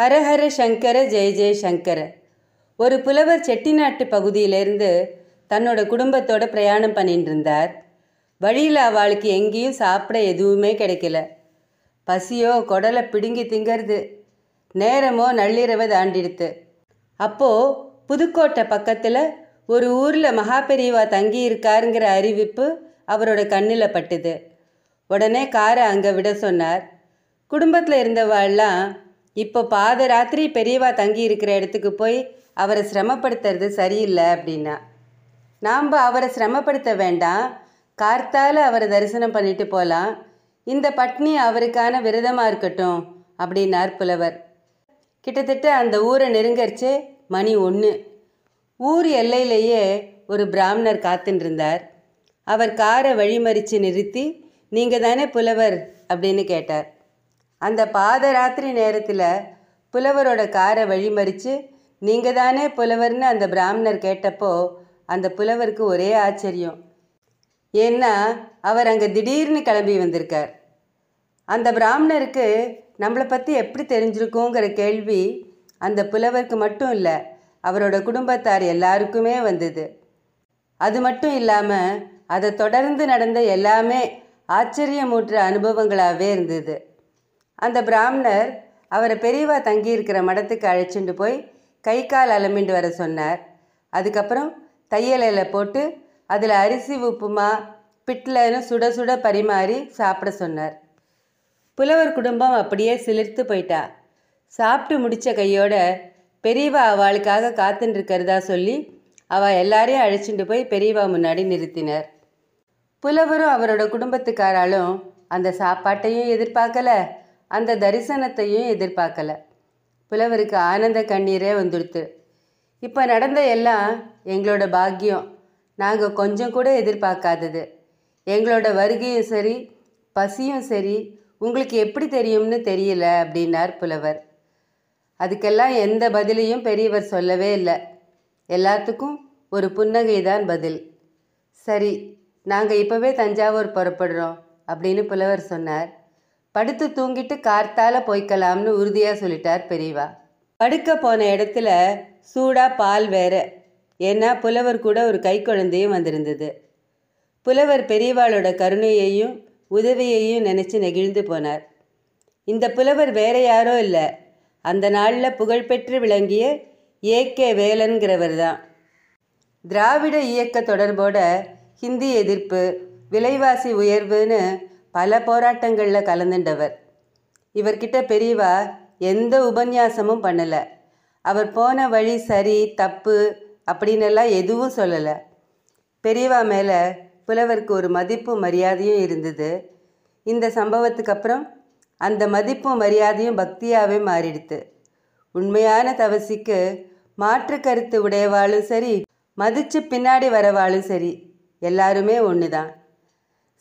ஹரஹர சங்கர ஜெய ஜெய சங்கர ஒரு புலவர் செட்டிநாட்டு பகுதியிலிருந்து தன்னோட குடும்பத்தோட பிரயாணம் பண்ணிட்டு இருந்தார் வழியில் அவளுக்கு எங்கேயும் சாப்பிட எதுவுமே கிடைக்கல பசியோ குடலை பிடுங்கி திங்கிறது நேரமோ நள்ளிரவை தாண்டிடுத்து அப்போது புதுக்கோட்டை பக்கத்தில் ஒரு ஊரில் மகாபெரியவா தங்கி இருக்காருங்கிற அறிவிப்பு அவரோட கண்ணில் பட்டுது உடனே காரை அங்கே விட சொன்னார் குடும்பத்தில் இருந்தவாள்லாம் இப்போ பாதராத்திரி பெரியவா தங்கி இருக்கிற இடத்துக்கு போய் அவரை சிரமப்படுத்துறது சரியில்லை அப்படின்னா நாம் அவரை சிரமப்படுத்த வேண்டாம் கார்த்தால் அவரை தரிசனம் பண்ணிட்டு போகலாம் இந்த பட்னி அவருக்கான விரதமாக இருக்கட்டும் அப்படின்னார் புலவர் கிட்டத்தட்ட அந்த ஊரை நெருங்கரிச்சு மணி ஒன்று ஊர் எல்லையிலேயே ஒரு பிராமணர் காத்துருந்தார் அவர் காரை வழிமறித்து நிறுத்தி நீங்கள் தானே புலவர் அப்படின்னு கேட்டார் அந்த பாதராத்திரி நேரத்தில் புலவரோட காரை வழிமறித்து நீங்கள் தானே புலவர்னு அந்த பிராமணர் கேட்டப்போ அந்த புலவருக்கு ஒரே ஆச்சரியம் ஏன்னா அவர் அங்கே திடீர்னு கிளம்பி வந்திருக்கார் அந்த பிராமணருக்கு நம்மளை பற்றி எப்படி தெரிஞ்சிருக்கோங்கிற கேள்வி அந்த புலவருக்கு மட்டும் இல்லை அவரோட குடும்பத்தார் எல்லாருக்குமே வந்தது அது மட்டும் இல்லாமல் அதை தொடர்ந்து நடந்த எல்லாமே ஆச்சரியமூற்ற அனுபவங்களாகவே இருந்தது அந்த பிராமணர் அவரை பெரியவா தங்கியிருக்கிற மடத்துக்கு அழைச்சிட்டு போய் கை கால் அலமிண்டு வர சொன்னார் அதுக்கப்புறம் தையலையில் போட்டு அதில் அரிசி உப்புமா பிட்லன்னு சுட சுட பரிமாறி சாப்பிட சொன்னார் புலவர் குடும்பம் அப்படியே சிலிர்த்து போயிட்டா சாப்பிட்டு முடித்த கையோட பெரியவா அவளுக்காக காத்துருக்கிறதா சொல்லி அவள் எல்லாரையும் அழைச்சிட்டு போய் பெரியவா முன்னாடி நிறுத்தினர் புலவரும் அவரோட குடும்பத்துக்காராலும் அந்த சாப்பாட்டையும் எதிர்பார்க்கலை அந்த தரிசனத்தையும் எதிர்பார்க்கல புலவருக்கு ஆனந்த கண்ணீரே வந்துடுத்து இப்போ நடந்த எல்லாம் எங்களோட பாக்கியம் நாங்கள் கொஞ்சம் கூட எதிர்பார்க்காதது எங்களோட வருகையும் சரி பசியும் சரி உங்களுக்கு எப்படி தெரியும்னு தெரியல அப்படின்னார் புலவர் அதுக்கெல்லாம் எந்த பதிலையும் பெரியவர் சொல்லவே இல்லை எல்லாத்துக்கும் ஒரு புன்னகை தான் பதில் சரி நாங்கள் இப்போவே தஞ்சாவூர் புறப்படுறோம் அப்படின்னு புலவர் சொன்னார் படுத்து தூங்கிட்டு கார்த்தால போய்க்கலாம்னு உறுதியாக சொல்லிட்டார் பெரியவா படுக்க போன இடத்துல சூடாக பால் வேற ஏன்னா புலவர் கூட ஒரு கை குழந்தையும் வந்திருந்தது புலவர் பெரியவாளோட கருணையையும் உதவியையும் நினச்சி நெகிழ்ந்து போனார் இந்த புலவர் வேற யாரோ இல்லை அந்த நாளில் புகழ்பெற்று விளங்கிய ஏ கே வேலன்கிறவர் தான் திராவிட இயக்க தொடர்போட ஹிந்தி எதிர்ப்பு விலைவாசி உயர்வுன்னு பல போராட்டங்களில் கலந்துண்டவர் இவர்கிட்ட பெரியவா எந்த உபன்யாசமும் பண்ணலை அவர் போன வழி சரி தப்பு எல்லாம் எதுவும் சொல்லலை பெரியவா மேலே புலவருக்கு ஒரு மதிப்பும் மரியாதையும் இருந்தது இந்த சம்பவத்துக்கு அப்புறம் அந்த மதிப்பும் மரியாதையும் பக்தியாகவே மாறிடுத்து உண்மையான தவசிக்கு மாற்று கருத்து உடையவாளும் சரி மதித்து பின்னாடி வரவாளும் சரி எல்லாருமே ஒன்று தான்